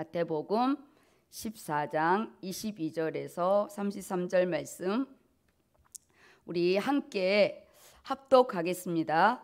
마태복음 14장 22절에서 33절 말씀 우리 함께 합독하겠습니다.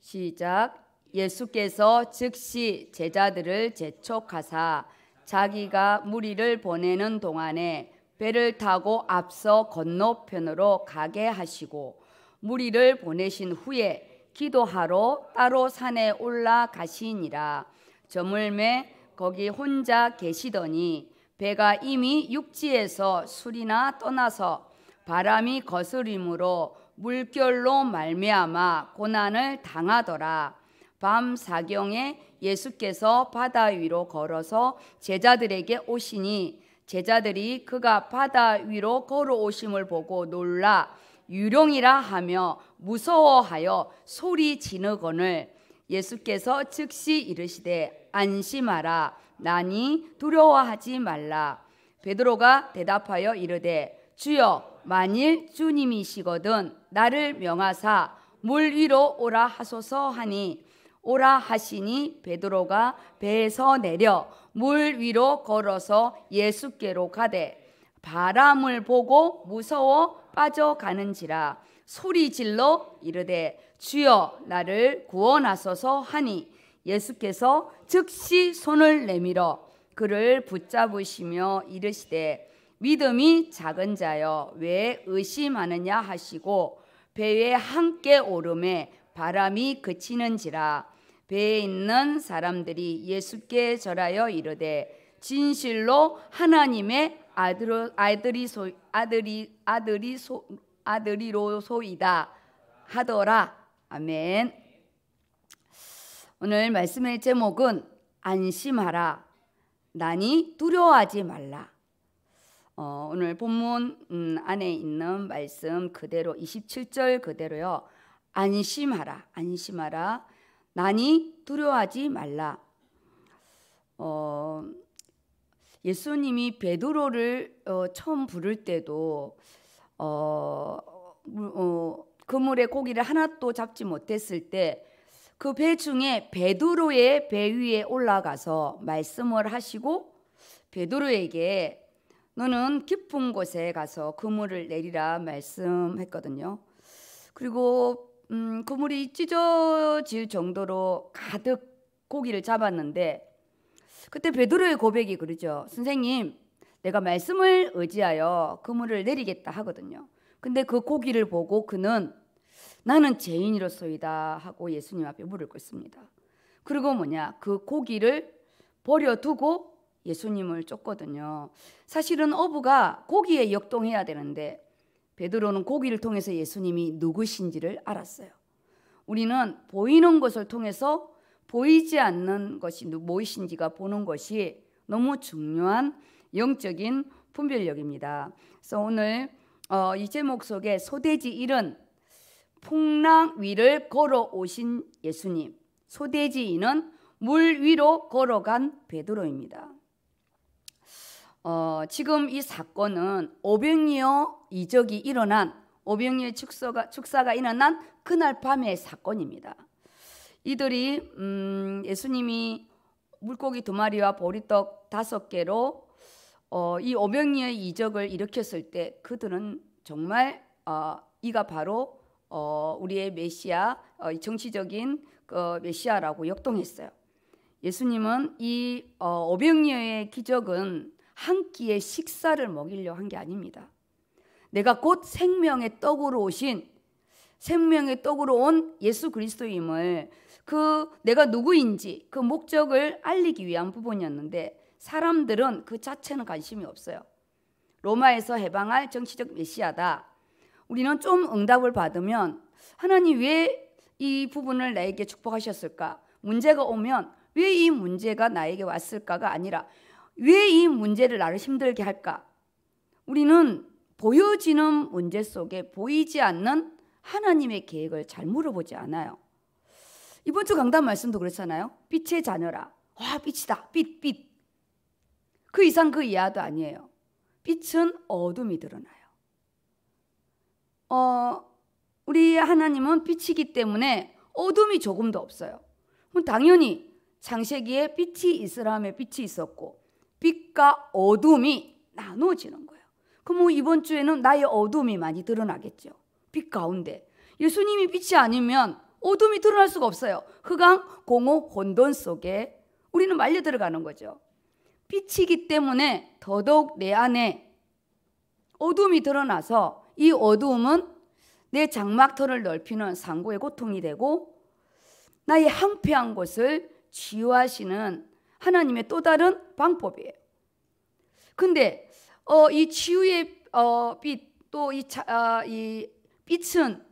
시작 예수께서 즉시 제자들을 재촉하사 자기가 무리를 보내는 동안에 배를 타고 앞서 건너편으로 가게 하시고 무리를 보내신 후에 기도하러 따로 산에 올라가시니라 저물매 거기 혼자 계시더니 배가 이미 육지에서 술이나 떠나서 바람이 거스림으로 물결로 말미암아 고난을 당하더라. 밤 사경에 예수께서 바다 위로 걸어서 제자들에게 오시니 제자들이 그가 바다 위로 걸어오심을 보고 놀라 유령이라 하며 무서워하여 소리 지르거늘 예수께서 즉시 이르시되 안심하라 나니 두려워하지 말라 베드로가 대답하여 이르되 주여 만일 주님이시거든 나를 명하사 물 위로 오라 하소서 하니 오라 하시니 베드로가 배에서 내려 물 위로 걸어서 예수께로 가되 바람을 보고 무서워 빠져가는지라 소리 질러 이르되 주여 나를 구원하소서 하니 예수께서 즉시 손을 내밀어 그를 붙잡으시며 이르시되 믿음이 작은 자여 왜 의심하느냐 하시고 배에 함께 오름에 바람이 그치는지라 배에 있는 사람들이 예수께 절하여 이르되 진실로 하나님의 아들 아들이 소 아들이 아들이 소 아들이로소이다 하더라 아멘 오늘 말씀의 제목은 안심하라. 난이 두려워하지 말라. 어, 오늘 본문 음, 안에 있는 말씀 그대로 27절 그대로요. 안심하라. 안심하라. 난이 두려워하지 말라. 어, 예수님이 베드로를 어, 처음 부를 때도 어, 어, 그물에 고기를 하나도 잡지 못했을 때 그배 중에 베드로의 배 위에 올라가서 말씀을 하시고 베드로에게 너는 깊은 곳에 가서 그물을 내리라 말씀했거든요. 그리고 음, 그물이 찢어질 정도로 가득 고기를 잡았는데 그때 베드로의 고백이 그러죠. 선생님, 내가 말씀을 의지하여 그물을 내리겠다 하거든요. 근데 그 고기를 보고 그는 나는 죄인이로소이다 하고 예수님 앞에 무를 꿇습니다. 그리고 뭐냐 그 고기를 버려두고 예수님을 쫓거든요. 사실은 어부가 고기에 역동해야 되는데 베드로는 고기를 통해서 예수님이 누구신지를 알았어요. 우리는 보이는 것을 통해서 보이지 않는 것이 무엇인지가 보는 것이 너무 중요한 영적인 분별력입니다. 그래서 오늘 어, 이 제목 속에 소돼지 일은 풍랑 위를 걸어 오신 예수님, 소대지인은 물 위로 걸어간 베드로입니다. 어, 지금 이 사건은 오병이어 이적이 일어난 오병이의 축사가, 축사가 일어난 그날 밤의 사건입니다. 이들이 음, 예수님이 물고기 두 마리와 보리떡 다섯 개로 어, 이 오병이의 이적을 일으켰을 때 그들은 정말 어, 이가 바로 어, 우리의 메시아, 어, 정치적인 어, 메시아라고 역동했어요. 예수님은 이 어, 오병여의 기적은 한 끼의 식사를 먹이려 한 게 아닙니다. 내가 곧 생명의 떡으로 오신 생명의 떡으로 온 예수 그리스도임을 그 내가 누구인지 그 목적을 알리기 위한 부분이었는데 사람들은 그 자체는 관심이 없어요. 로마에서 해방할 정치적 메시아다. 우리는 좀 응답을 받으면 하나님 왜 이 부분을 나에게 축복하셨을까? 문제가 오면 왜 이 문제가 나에게 왔을까가 아니라 왜 이 문제를 나를 힘들게 할까? 우리는 보여지는 문제 속에 보이지 않는 하나님의 계획을 잘 물어보지 않아요. 이번 주 강단 말씀도 그렇잖아요. 빛의 자녀라. 와, 빛이다. 빛, 빛. 그 이상 그 이하도 아니에요. 빛은 어둠이 드러나요. 어, 우리 하나님은 빛이기 때문에 어둠이 조금도 없어요. 당연히 창세기에 빛이 있으라면 빛이 있었고 빛과 어둠이 나눠지는 거예요. 그럼 뭐 이번 주에는 나의 어둠이 많이 드러나겠죠. 빛 가운데 예수님이 빛이 아니면 어둠이 드러날 수가 없어요. 흑암, 공허, 혼돈 속에 우리는 말려 들어가는 거죠. 빛이기 때문에 더더욱 내 안에 어둠이 드러나서 이 어두움은 내 장막터를 넓히는 상고의 고통이 되고 나의 황폐한 곳을 치유하시는 하나님의 또 다른 방법이에요. 근데 어, 이 치유의 어, 빛또이 어, 아, 이 빛은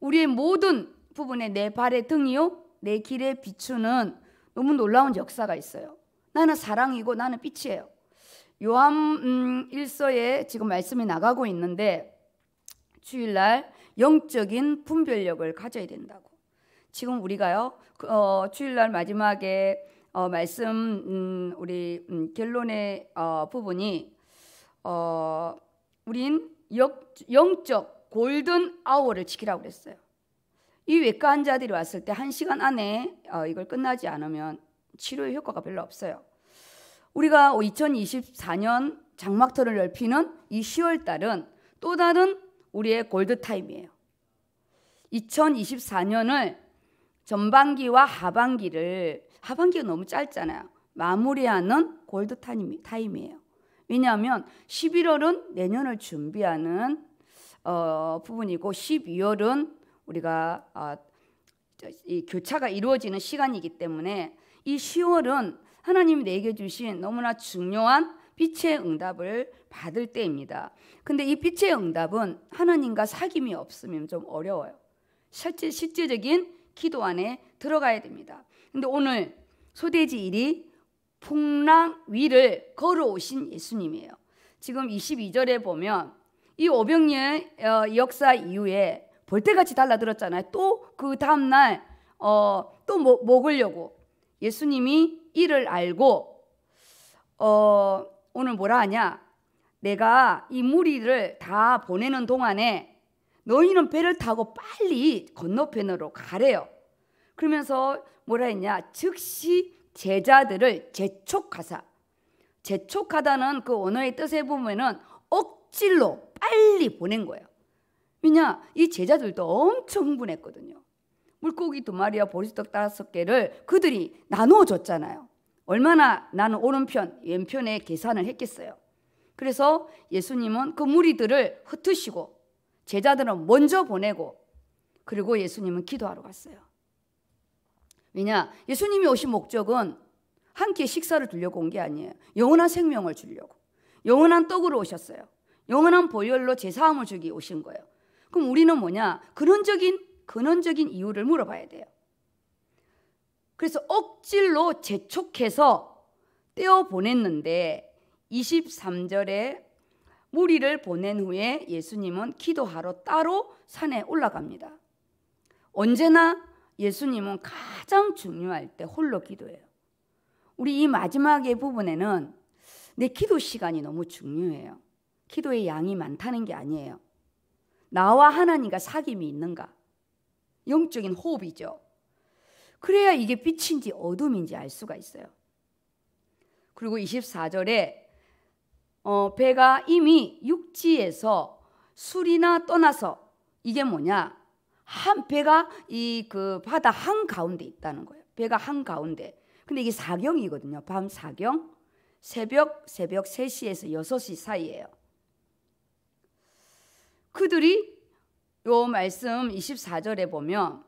우리의 모든 부분에 내 발의 등이요 내 길에 비추는 너무 놀라운 역사가 있어요. 나는 사랑이고 나는 빛이에요. 요한 음, 일서에 지금 말씀이 나가고 있는데 주일날 영적인 분별력을 가져야 된다고. 지금 우리가요, 그, 어, 주일날 마지막에 어, 말씀 음, 우리 음, 결론의 어, 부분이 어, 우린 역, 영적 골든 아워를 지키라고 그랬어요. 이 외과 환자들이 왔을 때 1시간 안에 어, 이걸 끝나지 않으면 치료의 효과가 별로 없어요. 우리가 2024년 장막터를 넓히는 이 10월 달은 또 다른 우리의 골드타임이에요. 2024년을 전반기와 하반기를 하반기가 너무 짧잖아요. 마무리하는 골드타임이에요. 왜냐하면 11월은 내년을 준비하는 어, 부분이고 12월은 우리가 어, 이 교차가 이루어지는 시간이기 때문에 이 10월은 하나님이 내게 주신 너무나 중요한 빛의 응답을 받을 때입니다. 근데 이 빛의 응답은 하나님과 사귐이 없으면 좀 어려워요. 실제 실제적인 기도 안에 들어가야 됩니다. 근데 오늘 소대지 일이 풍랑 위를 걸어오신 예수님이에요. 지금 22절에 보면 이 오병의 어, 역사 이후에 볼때같이 달라들었잖아요. 또 그 다음날 어, 또 먹, 뭐, 먹으려고 예수님이 이를 알고 어, 오늘 뭐라 하냐? 내가 이 무리를 다 보내는 동안에 너희는 배를 타고 빨리 건너편으로 가래요. 그러면서 뭐라 했냐? 즉시 제자들을 재촉하사. 재촉하다는 그 언어의 뜻에 보면은 억질로 빨리 보낸 거예요. 왜냐? 이 제자들도 엄청 흥분했거든요. 물고기 두 마리와 보리떡 다섯 개를 그들이 나누어줬잖아요 얼마나 나는 오른편, 왼편에 계산을 했겠어요. 그래서 예수님은 그 무리들을 흩으시고 제자들은 먼저 보내고 그리고 예수님은 기도하러 갔어요. 왜냐? 예수님이 오신 목적은 함께 식사를 주려고 온 게 아니에요. 영원한 생명을 주려고. 영원한 떡으로 오셨어요. 영원한 보혈로 제사함을 주기 오신 거예요. 그럼 우리는 뭐냐? 근원적인 근원적인 이유를 물어봐야 돼요. 그래서 억질로 재촉해서 떼어 보냈는데 23절에 무리를 보낸 후에 예수님은 기도하러 따로 산에 올라갑니다. 언제나 예수님은 가장 중요할 때 홀로 기도해요. 우리 이 마지막의 부분에는 내 기도 시간이 너무 중요해요. 기도의 양이 많다는 게 아니에요. 나와 하나님과 사귐이 있는가? 영적인 호흡이죠. 그래야 이게 빛인지 어둠인지 알 수가 있어요. 그리고 24절에 어, 배가 이미 육지에서 술이나 떠나서 이게 뭐냐? 한 배가 이 그 바다 한 가운데 있다는 거예요. 배가 한 가운데. 근데 이게 사경이거든요. 밤 사경. 새벽 새벽 3시에서 6시 사이에요. 그들이 요 말씀 24절에 보면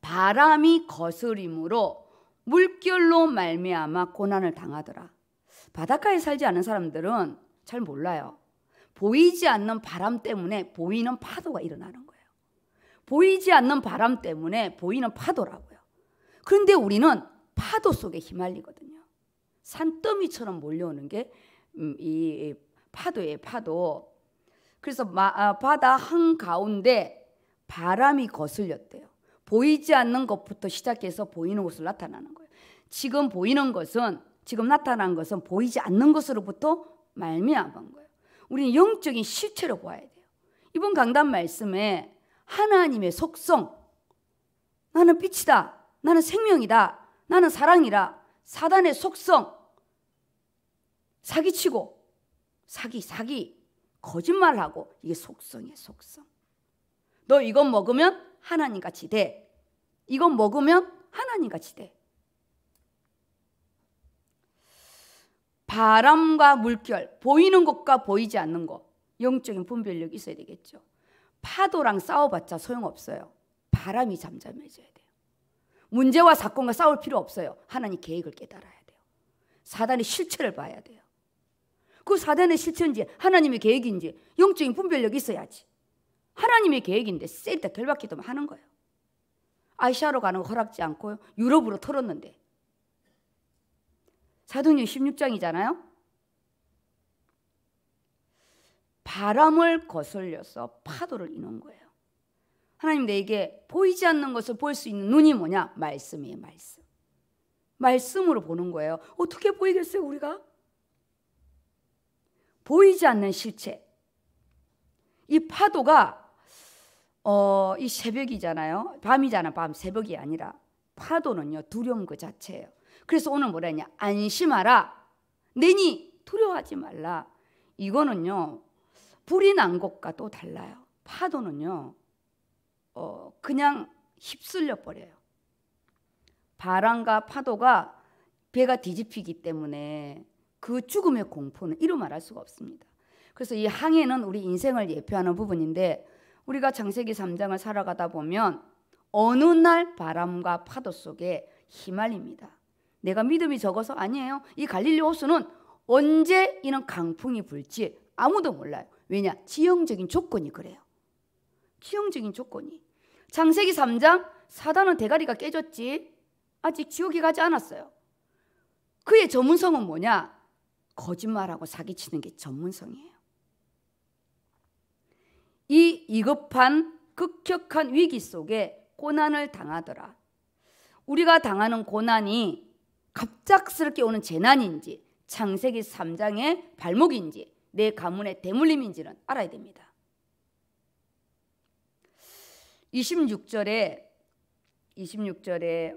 바람이 거스림으로 물결로 말미암아 고난을 당하더라. 바닷가에 살지 않은 사람들은 잘 몰라요. 보이지 않는 바람 때문에 보이는 파도가 일어나는 거예요. 보이지 않는 바람 때문에 보이는 파도라고요. 그런데 우리는 파도 속에 휘말리거든요. 산더미처럼 몰려오는 게이 음, 파도의 파도. 그래서 아, 바다 한 가운데 바람이 거슬렸대요. 보이지 않는 것부터 시작해서 보이는 것으로 나타나는 거예요. 지금 보이는 것은 지금 나타난 것은 보이지 않는 것으로부터 말미암은 거예요. 우리는 영적인 실체로 보야 돼요. 이번 강단 말씀에 하나님의 속성 나는 빛이다. 나는 생명이다. 나는 사랑이라. 사단의 속성 사기치고 사기 사기 거짓말하고 이게 속성이에요 속성 너 이건 먹으면 하나님같이 돼. 이건 먹으면 하나님같이 돼. 바람과 물결, 보이는 것과 보이지 않는 것, 영적인 분별력이 있어야 되겠죠. 파도랑 싸워봤자 소용없어요. 바람이 잠잠해져야 돼요. 문제와 사건과 싸울 필요 없어요. 하나님 계획을 깨달아야 돼요. 사단의 실체를 봐야 돼요. 그 사단의 실체인지 하나님의 계획인지 영적인 분별력이 있어야지. 하나님의 계획인데 세다 결박기도 하는 거예요. 아시아로 가는 거 허락지 않고 유럽으로 털었는데 사도행전 16장이잖아요. 바람을 거슬려서 파도를 이는 거예요. 하나님 내게 보이지 않는 것을 볼 수 있는 눈이 뭐냐? 말씀이에요, 말씀. 말씀으로 보는 거예요. 어떻게 보이겠어요, 우리가? 보이지 않는 실체. 이 파도가 어, 이 새벽이잖아요. 밤이잖아. 밤 새벽이 아니라 파도는요. 두려움 그 자체예요. 그래서 오늘 뭐라 했냐? 안심하라. 내니 두려워하지 말라. 이거는요. 불이 난 것과 또 달라요. 파도는요. 어, 그냥 휩쓸려 버려요. 바람과 파도가 배가 뒤집히기 때문에 그 죽음의 공포는 이루 말할 수가 없습니다. 그래서 이 항해는 우리 인생을 예표하는 부분인데 우리가 장세기 3장을 살아가다 보면 어느 날 바람과 파도 속에 휘말립니다. 내가 믿음이 적어서 아니에요. 이 갈릴리 호수는 언제 이런 강풍이 불지 아무도 몰라요. 왜냐? 지형적인 조건이 그래요. 지형적인 조건이. 창세기 3장 사단은 대가리가 깨졌지 아직 지옥에 가지 않았어요. 그의 전문성은 뭐냐? 거짓말하고 사기치는 게 전문성이에요. 이 이급한 극격한 위기 속에 고난을 당하더라. 우리가 당하는 고난이 갑작스럽게 오는 재난인지 창세기 3장의 발목인지 내 가문의 대물림인지는 알아야 됩니다. 26절에 26절에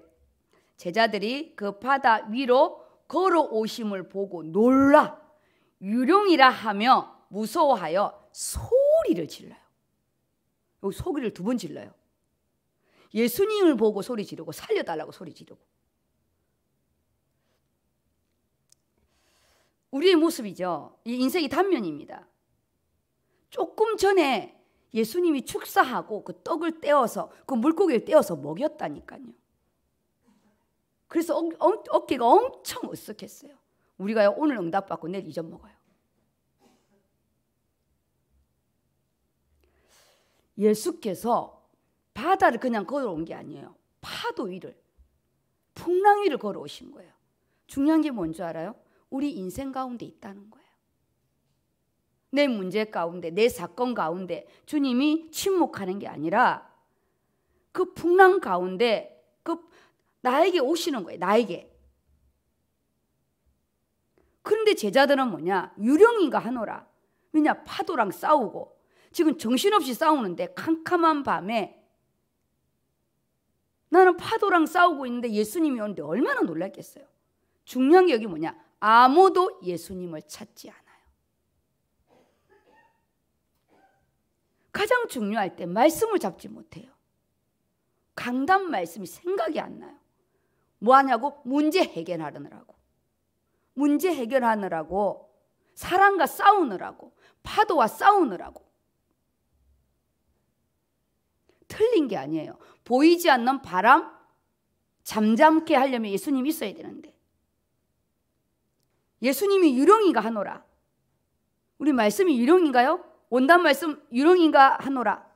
제자들이 그 바다 위로 걸어오심을 보고 놀라 유령이라 하며 무서워하여 소리를 질러요. 여기 소리를 두 번 질러요. 예수님을 보고 소리 지르고 살려달라고 소리 지르고. 우리의 모습이죠. 이 인생이 단면입니다. 조금 전에 예수님이 축사하고 그 떡을 떼어서 그 물고기를 떼어서 먹였다니까요. 그래서 어, 어, 어깨가 엄청 으쓱했어요. 우리가 오늘 응답받고 내일 잊어 먹어요. 예수께서 바다를 그냥 걸어온 게 아니에요. 파도 위를, 풍랑 위를 걸어오신 거예요. 중요한 게 뭔 줄 알아요? 우리 인생 가운데 있다는 거예요. 내 문제 가운데, 내 사건 가운데 주님이 침묵하는 게 아니라 그 풍랑 가운데 그 나에게 오시는 거예요. 나에게. 그런데 제자들은 뭐냐? 유령인가 하노라. 왜냐? 파도랑 싸우고 지금 정신없이 싸우는데 캄캄한 밤에 나는 파도랑 싸우고 있는데 예수님이 오는데 얼마나 놀랐겠어요. 중요한 게 여기 뭐냐? 아무도 예수님을 찾지 않아요. 가장 중요할 때 말씀을 잡지 못해요. 강단 말씀이 생각이 안 나요. 뭐 하냐고? 문제 해결하느라고. 문제 해결하느라고. 사랑과 싸우느라고. 파도와 싸우느라고. 틀린 게 아니에요. 보이지 않는 바람, 잠잠케 하려면 예수님이 있어야 되는데. 예수님이 유령인가 하노라. 우리 말씀이 유령인가요? 원단 말씀 유령인가 하노라.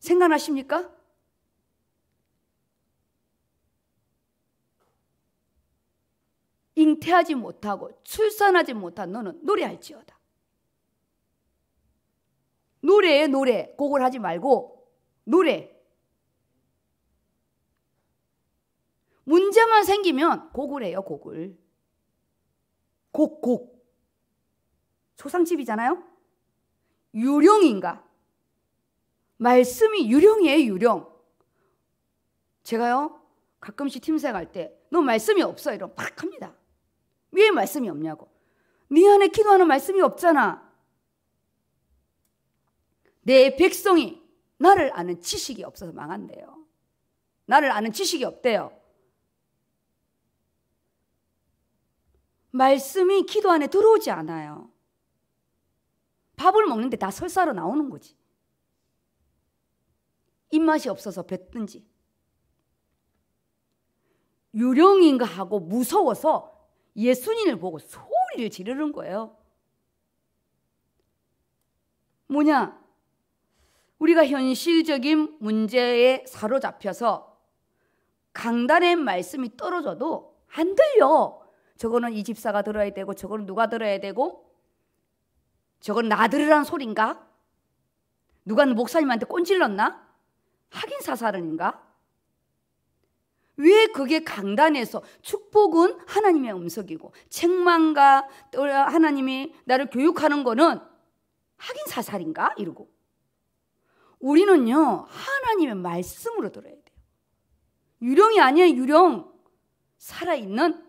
생각나십니까? 잉태하지 못하고 출산하지 못한 너는 노래할지어다. 노래에 노래, 곡을 하지 말고 노래. 문제만 생기면 곡을 해요, 곡을. 곡, 곡. 초상집이잖아요? 유령인가? 말씀이 유령이에요, 유령. 제가요, 가끔씩 팀생 할때, 너 말씀이 없어. 이러면 팍 합니다. 왜 말씀이 없냐고. 네 안에 기도하는 말씀이 없잖아. 내 백성이 나를 아는 지식이 없어서 망한대요. 나를 아는 지식이 없대요. 말씀이 기도 안에 들어오지 않아요. 밥을 먹는데 다 설사로 나오는 거지. 입맛이 없어서 뱉든지. 유령인가 하고 무서워서 예수님을 보고 소리를 지르는 거예요. 뭐냐? 우리가 현실적인 문제에 사로잡혀서 강단의 말씀이 떨어져도 안 들려. 저거는 이 집사가 들어야 되고 저거는 누가 들어야 되고 저건 나 들으란 소린가? 누가 목사님한테 꼰질렀나? 학인 사살은인가? 왜 그게 강단에서 축복은 하나님의 음성이고 책망과 하나님이 나를 교육하는 거는 학인 사살인가? 이러고 우리는요, 하나님의 말씀으로 들어야 돼요. 유령이 아니에요, 유령. 살아있는,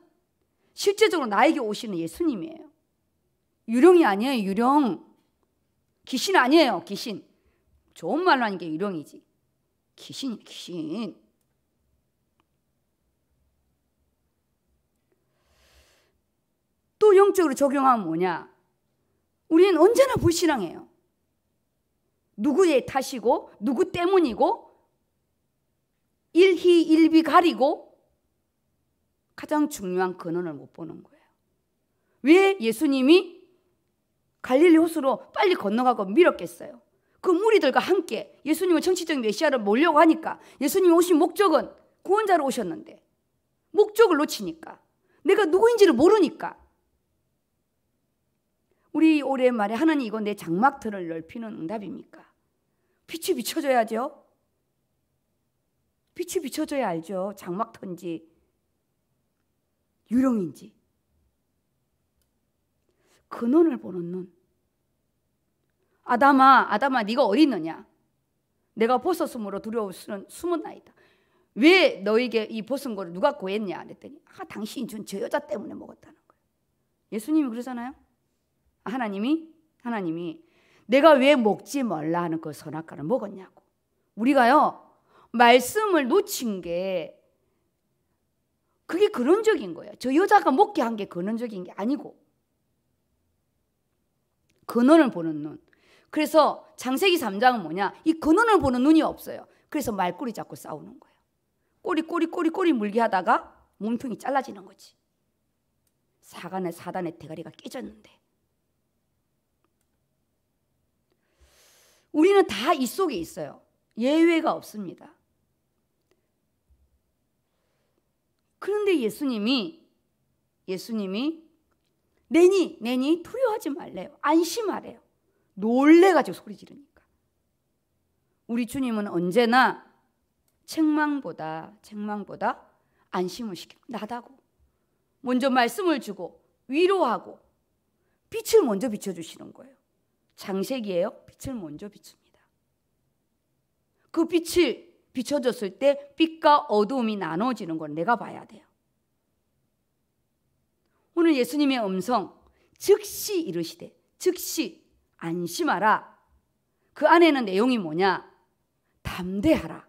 실제적으로 나에게 오시는 예수님이에요. 유령이 아니에요, 유령. 귀신 아니에요, 귀신. 좋은 말로 하는 게 유령이지. 귀신, 귀신. 또 영적으로 적용하면 뭐냐? 우리는 언제나 불신앙해요. 누구의 탓이고 누구 때문이고 일희일비 가리고 가장 중요한 근원을 못 보는 거예요. 왜 예수님이 갈릴리 호수로 빨리 건너가고 밀었겠어요? 그 무리들과 함께 예수님은 정치적 메시아를 몰려고 하니까 예수님이 오신 목적은 구원자로 오셨는데 목적을 놓치니까 내가 누구인지를 모르니까 우리 올해 말에 하나님 이거 내 장막틀을 넓히는 응답입니까? 빛이 비춰져야죠. 빛이 비춰져야 알죠. 장막터인지 유령인지. 근원을 보는 눈. 아담아, 아담아, 네가 어디 있느냐? 내가 벗었으므로 두려우스는 숨은 나이다. 왜 너에게 이 벗은 거 누가 구했냐? 그랬더니 아, 당신이 준저 여자 때문에 먹었다는 거예요. 예수님이 그러잖아요. 아, 하나님이 하나님이 내가 왜 먹지 말라 하는 그 선악과를 먹었냐고. 우리가요, 말씀을 놓친 게 그게 근원적인 거예요. 저 여자가 먹게 한 게 근원적인 게 아니고 근원을 보는 눈. 그래서 장세기 3장은 뭐냐? 이 근원을 보는 눈이 없어요. 그래서 말꼬리 잡고 싸우는 거예요. 꼬리 꼬리 꼬리 꼬리 물게 하다가 몸통이 잘라지는 거지. 사간의 사단의 대가리가 깨졌는데 우리는 다 이 속에 있어요. 예외가 없습니다. 그런데 예수님이 예수님이 내니 내니 두려워하지 말래요. 안심하래요. 놀래가지고 소리 지르니까. 우리 주님은 언제나 책망보다 책망보다 안심을 시키 나다고 먼저 말씀을 주고 위로하고 빛을 먼저 비춰주시는 거예요. 장색이에요. 빛을 먼저 비춥니다. 그 빛이 비춰졌을 때 빛과 어두움이 나눠지는 걸 내가 봐야 돼요. 오늘 예수님의 음성 즉시 이르시되 즉시 안심하라. 그 안에는 내용이 뭐냐? 담대하라.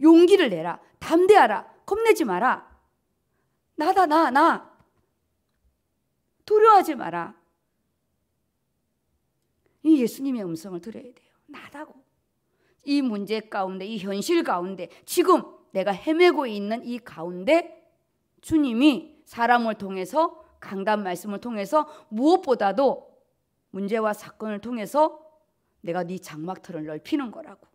용기를 내라. 담대하라. 겁내지 마라. 나다, 나, 나. 두려워하지 마라. 이 예수님의 음성을 들어야 돼요. 나다고. 이 문제 가운데, 이 현실 가운데, 지금 내가 헤매고 있는 이 가운데 주님이 사람을 통해서 강단 말씀을 통해서 무엇보다도 문제와 사건을 통해서 내가 네 장막털을 넓히는 거라고.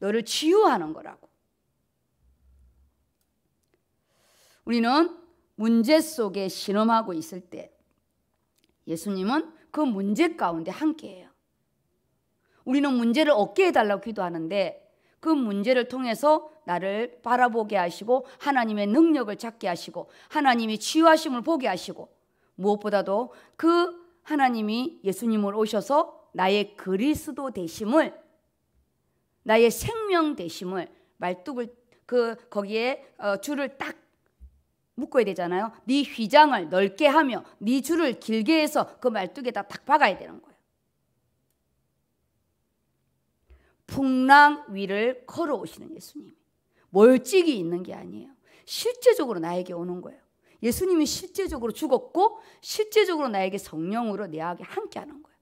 너를 치유하는 거라고. 우리는 문제 속에 신음하고 있을 때 예수님은 그 문제 가운데 함께해요. 우리는 문제를 얻게 해달라고 기도하는데 그 문제를 통해서 나를 바라보게 하시고 하나님의 능력을 찾게 하시고 하나님이 치유하심을 보게 하시고 무엇보다도 그 하나님이 예수님을 오셔서 나의 그리스도 되심을 나의 생명 되심을 말뚝을 그 거기에 어, 줄을 딱 묶어야 되잖아요. 네 휘장을 넓게 하며 네 줄을 길게 해서 그 말뚝에다 탁 박아야 되는 거예요. 풍랑 위를 걸어오시는 예수님. 멀찍이 있는 게 아니에요. 실제적으로 나에게 오는 거예요. 예수님이 실제적으로 죽었고 실제적으로 나에게 성령으로 내하게 함께 하는 거예요.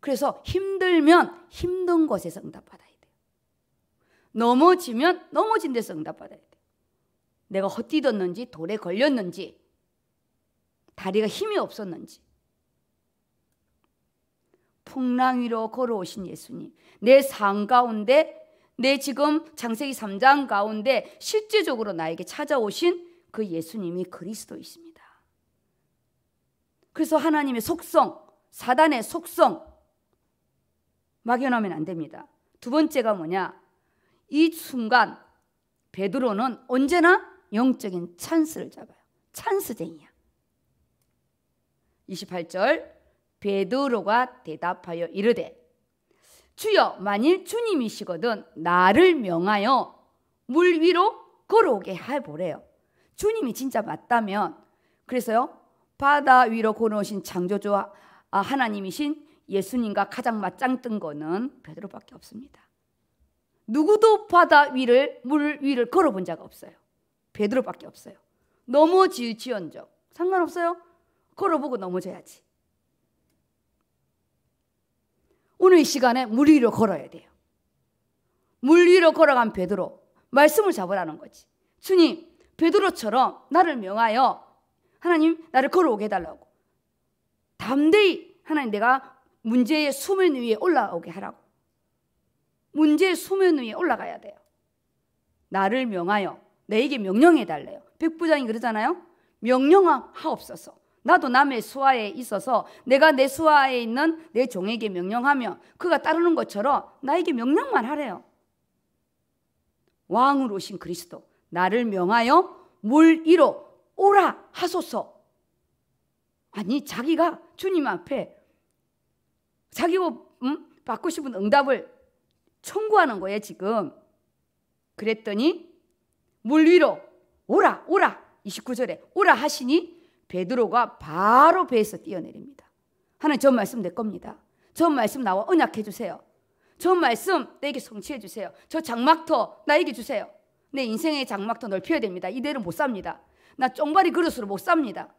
그래서 힘들면 힘든 곳에서 응답받아야 돼요. 넘어지면 넘어진 데서 응답받아야 돼요. 내가 헛디뎠는지 돌에 걸렸는지 다리가 힘이 없었는지 풍랑 위로 걸어오신 예수님 내 삶 가운데 내 지금 장세기 3장 가운데 실제적으로 나에게 찾아오신 그 예수님이 그리스도이십니다. 그래서 하나님의 속성, 사단의 속성 막연하면 안 됩니다. 두 번째가 뭐냐? 이 순간 베드로는 언제나 영적인 찬스를 잡아요. 찬스쟁이야. 28절 베드로가 대답하여 이르되 주여 만일 주님이시거든 나를 명하여 물 위로 걸어오게 해보래요. 주님이 진짜 맞다면 그래서요 바다 위로 걸어오신 창조주 아, 하나님이신 예수님과 가장 맞짱 뜬 거는 베드로밖에 없습니다. 누구도 바다 위를 물 위를 걸어본 자가 없어요. 베드로밖에 없어요. 넘어질지언정 상관없어요. 걸어보고 넘어져야지. 오늘 이 시간에 물 위로 걸어야 돼요. 물 위로 걸어간 베드로 말씀을 잡으라는 거지. 주님 베드로처럼 나를 명하여 하나님 나를 걸어오게 해달라고 담대히 하나님 내가 문제의 수면 위에 올라오게 하라고 문제의 수면 위에 올라가야 돼요. 나를 명하여 내에게 명령해 달래요. 백부장이 그러잖아요. 명령하옵소서. 나도 남의 수하에 있어서 내가 내 수하에 있는 내 종에게 명령하면 그가 따르는 것처럼 나에게 명령만 하래요. 왕으로 오신 그리스도 나를 명하여 물 위로 오라 하소서. 아니 자기가 주님 앞에 자기가 음? 받고 싶은 응답을 청구하는 거예요 지금. 그랬더니 물 위로 오라 오라 29절에 오라 하시니 베드로가 바로 배에서 뛰어내립니다. 하나님 저 말씀 내 겁니다. 저 말씀 나와 언약해 주세요. 저 말씀 내게 성취해 주세요. 저 장막터 나에게 주세요. 내 인생의 장막터 넓혀야 됩니다. 이대로 못 삽니다. 나 쫑바리 그릇으로 못 삽니다.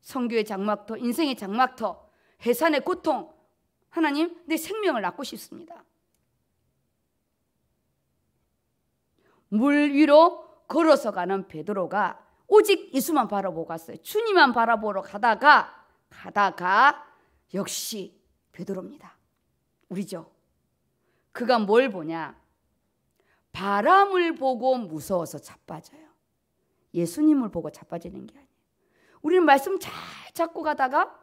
성교의 장막터, 인생의 장막터, 해산의 고통, 하나님 내 생명을 낳고 싶습니다. 물 위로 걸어서 가는 베드로가 오직 예수만 바라보고 갔어요. 주님만 바라보러 가다가 가다가 역시 베드로입니다. 우리죠. 그가 뭘 보냐? 바람을 보고 무서워서 자빠져요. 예수님을 보고 자빠지는 게 아니에요. 우리는 말씀 잘 잡고 가다가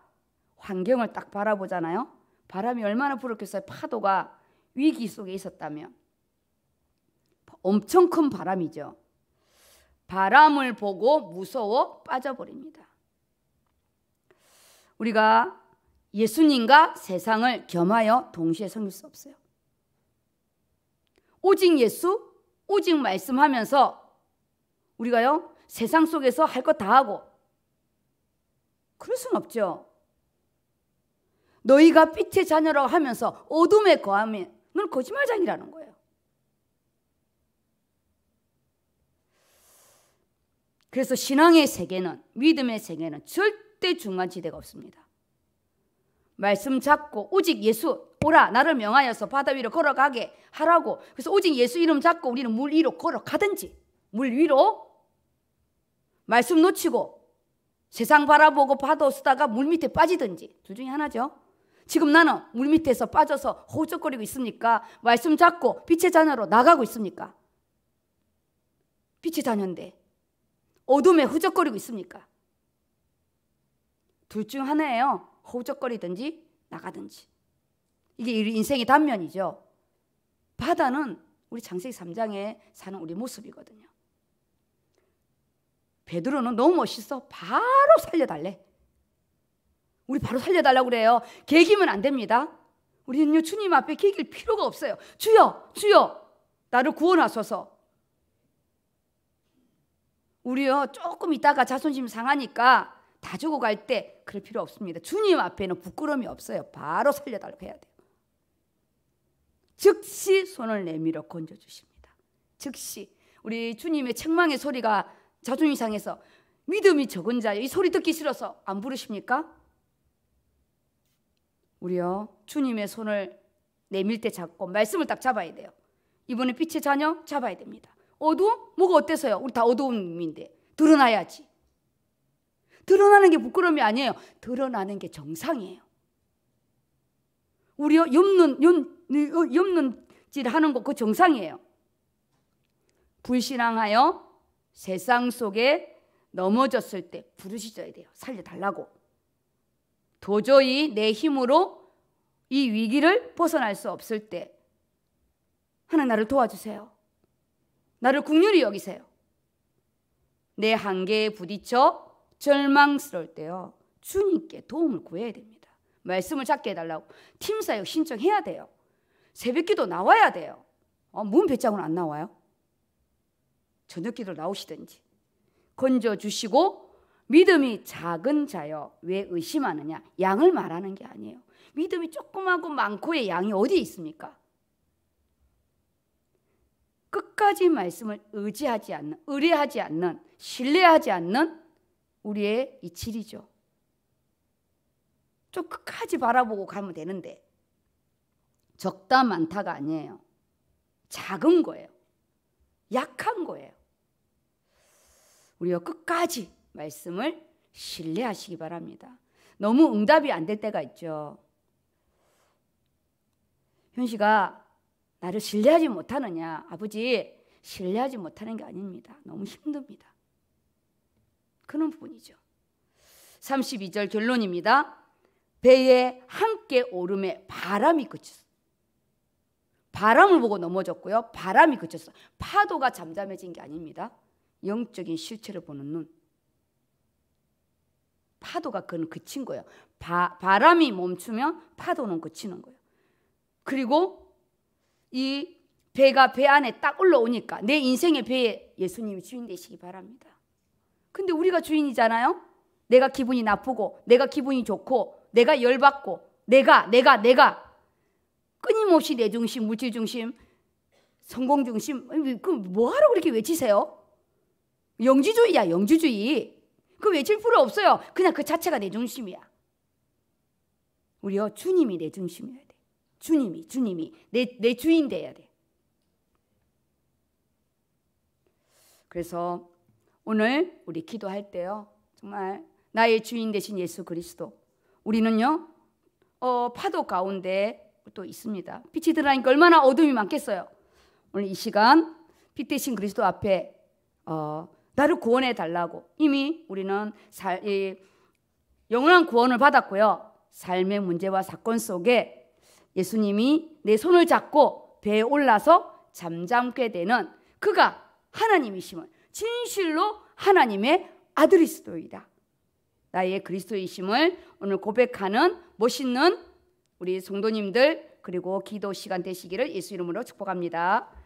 환경을 딱 바라보잖아요. 바람이 얼마나 불었겠어요. 파도가 위기 속에 있었다면. 엄청 큰 바람이죠. 바람을 보고 무서워 빠져버립니다. 우리가 예수님과 세상을 겸하여 동시에 섬길 수 없어요. 오직 예수, 오직 말씀하면서 우리가요, 세상 속에서 할 것 다 하고 그럴 순 없죠. 너희가 빛의 자녀라고 하면서 어둠에 거하면 넌거짓말장이라는 거예요. 그래서 신앙의 세계는 믿음의 세계는 절대 중간지대가 없습니다. 말씀 잡고 오직 예수 오라 나를 명하여서 바다 위로 걸어가게 하라고 그래서 오직 예수 이름 잡고 우리는 물 위로 걸어가든지 물 위로 말씀 놓치고 세상 바라보고 파도 쓰다가 물 밑에 빠지든지 둘 중에 하나죠. 지금 나는 물 밑에서 빠져서 호적거리고 있습니까? 말씀 잡고 빛의 자녀로 나가고 있습니까? 빛의 자녀인데 어둠에 후적거리고 있습니까? 둘 중 하나예요. 후적거리든지 나가든지. 이게 인생의 단면이죠. 바다는 우리 장세기 3장에 사는 우리 모습이거든요. 베드로는 너무 멋있어. 바로 살려달래. 우리 바로 살려달라고 그래요. 개기면 안 됩니다. 우리는 요 주님 앞에 개길 필요가 없어요. 주여, 주여, 나를 구원하소서. 우리요 조금 있다가 자존심 상하니까 다 주고 갈 때 그럴 필요 없습니다. 주님 앞에는 부끄러움이 없어요. 바로 살려달라고 해야 돼요. 즉시 손을 내밀어 건져 주십니다. 즉시 우리 주님의 책망의 소리가 자존심 상해서 믿음이 적은 자요 이 소리 듣기 싫어서 안 부르십니까? 우리요 주님의 손을 내밀 때 잡고 말씀을 딱 잡아야 돼요. 이번에 빛의 자녀 잡아야 됩니다. 어두움? 뭐가 어때서요? 우리 다 어두움인데. 드러나야지. 드러나는 게 부끄러움이 아니에요. 드러나는 게 정상이에요. 우리 엽는, 엽, 는짓 하는 거 그 정상이에요. 불신앙하여 세상 속에 넘어졌을 때 부르짖어야 돼요. 살려달라고. 도저히 내 힘으로 이 위기를 벗어날 수 없을 때 하나 나를 도와주세요. 나를 국률이 여기세요. 내 한계에 부딪혀 절망스러울 때요. 주님께 도움을 구해야 됩니다. 말씀을 찾게 해달라고. 팀 사역 신청해야 돼요. 새벽 기도 나와야 돼요. 어, 뭔 배짱은 안 나와요? 저녁 기도 나오시든지. 건져주시고 믿음이 작은 자여 왜 의심하느냐? 양을 말하는 게 아니에요. 믿음이 조그마고 많고의 양이 어디에 있습니까? 끝까지 말씀을 의지하지 않는, 의뢰하지 않는, 신뢰하지 않는 우리의 이 질이죠. 좀 끝까지 바라보고 가면 되는데 적다 많다가 아니에요. 작은 거예요. 약한 거예요. 우리가 끝까지 말씀을 신뢰하시기 바랍니다. 너무 응답이 안 될 때가 있죠. 현시가 나를 신뢰하지 못하느냐? 아버지, 신뢰하지 못하는 게 아닙니다. 너무 힘듭니다. 그런 부분이죠. 32절 결론입니다. 배에 함께 오름에 바람이 그쳤어. 바람을 보고 넘어졌고요. 바람이 그쳤어. 파도가 잠잠해진 게 아닙니다. 영적인 실체를 보는 눈. 파도가 그는 그친 거예요. 바, 바람이 멈추면 파도는 그치는 거예요. 그리고 이 배가 배 안에 딱 올라오니까 내 인생의 배에 예수님이 주인 되시기 바랍니다. 근데 우리가 주인이잖아요. 내가 기분이 나쁘고 내가 기분이 좋고 내가 열받고 내가 내가 내가 끊임없이 내 중심, 물질 중심, 성공 중심 그럼 뭐하러 그렇게 외치세요? 영지주의야 영지주의. 그 외칠 필요 없어요. 그냥 그 자체가 내 중심이야. 우리요 주님이 내 중심이어야 돼. 주님이 주님이 내, 내 주인 돼야 돼. 그래서 오늘 우리 기도할 때요. 정말 나의 주인 되신 예수 그리스도. 우리는요. 어, 파도 가운데 또 있습니다. 빛이 들어가니까 얼마나 어둠이 많겠어요. 오늘 이 시간 빛 대신 그리스도 앞에 어, 나를 구원해 달라고 이미 우리는 살, 이, 영원한 구원을 받았고요. 삶의 문제와 사건 속에 예수님이 내 손을 잡고 배에 올라서 잠잠게 되는 그가 하나님이심을 진실로 하나님의 아들이스도이다. 나의 그리스도이심을 오늘 고백하는 멋있는 우리 성도님들 그리고 기도 시간 되시기를 예수 이름으로 축복합니다.